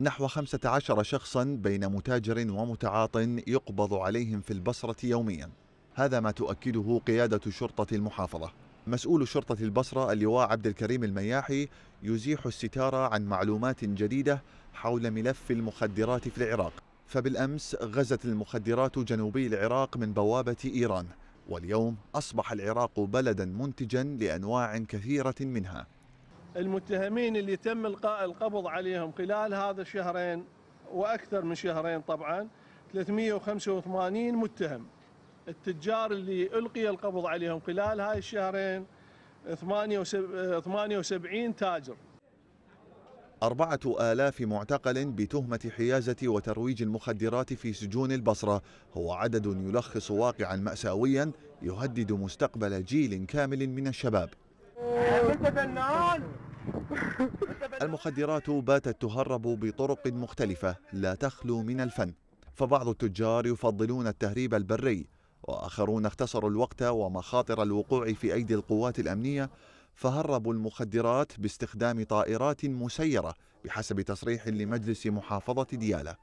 نحو 15 شخصا بين متاجر ومتعاط يقبض عليهم في البصرة يوميا هذا ما تؤكده قيادة شرطة المحافظة مسؤول شرطة البصرة اللواء عبد الكريم المياحي يزيح الستارة عن معلومات جديدة حول ملف المخدرات في العراق فبالأمس غزت المخدرات جنوبي العراق من بوابة إيران واليوم أصبح العراق بلدا منتجا لأنواع كثيرة منها المتهمين اللي تم القاء القبض عليهم خلال هذا الشهرين واكثر من شهرين طبعا 385 متهم التجار اللي القي القبض عليهم خلال هاي الشهرين 78 تاجر أربعة آلاف معتقل بتهمة حيازة وترويج المخدرات في سجون البصرة هو عدد يلخص واقعا مأساويا يهدد مستقبل جيل كامل من الشباب المخدرات باتت تهرب بطرق مختلفة لا تخلو من الفن فبعض التجار يفضلون التهريب البري وآخرون اختصروا الوقت ومخاطر الوقوع في أيدي القوات الأمنية فهربوا المخدرات باستخدام طائرات مسيرة بحسب تصريح لمجلس محافظة ديالى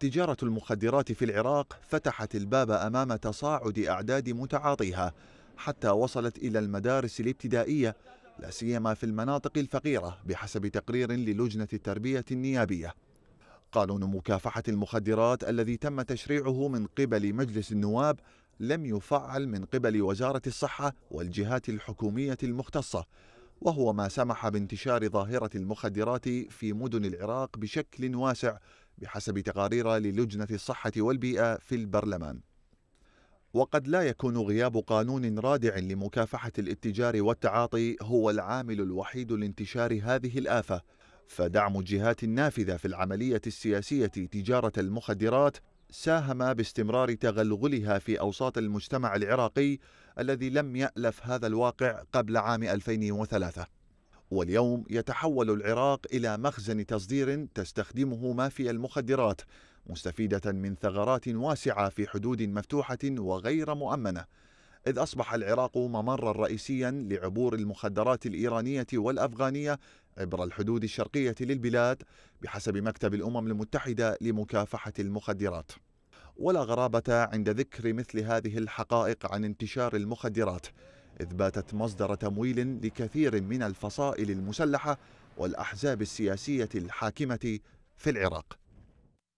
تجارة المخدرات في العراق فتحت الباب أمام تصاعد أعداد متعاطيها حتى وصلت إلى المدارس الابتدائية لا سيما في المناطق الفقيرة بحسب تقرير للجنة التربية النيابية. قانون مكافحة المخدرات الذي تم تشريعه من قبل مجلس النواب لم يفعل من قبل وزارة الصحة والجهات الحكومية المختصة، وهو ما سمح بانتشار ظاهرة المخدرات في مدن العراق بشكل واسع بحسب تقارير للجنة الصحة والبيئة في البرلمان. وقد لا يكون غياب قانون رادع لمكافحة الاتجار والتعاطي هو العامل الوحيد لانتشار هذه الآفة فدعم الجهات النافذة في العملية السياسية تجارة المخدرات ساهم باستمرار تغلغلها في أوساط المجتمع العراقي الذي لم يألف هذا الواقع قبل عام 2003 واليوم يتحول العراق إلى مخزن تصدير تستخدمه مافيا المخدرات مستفيدة من ثغرات واسعة في حدود مفتوحة وغير مؤمنة إذ أصبح العراق ممرا رئيسيا لعبور المخدرات الإيرانية والأفغانية عبر الحدود الشرقية للبلاد بحسب مكتب الأمم المتحدة لمكافحة المخدرات ولا غرابة عند ذكر مثل هذه الحقائق عن انتشار المخدرات إذ باتت مصدر تمويل لكثير من الفصائل المسلحة والأحزاب السياسية الحاكمة في العراق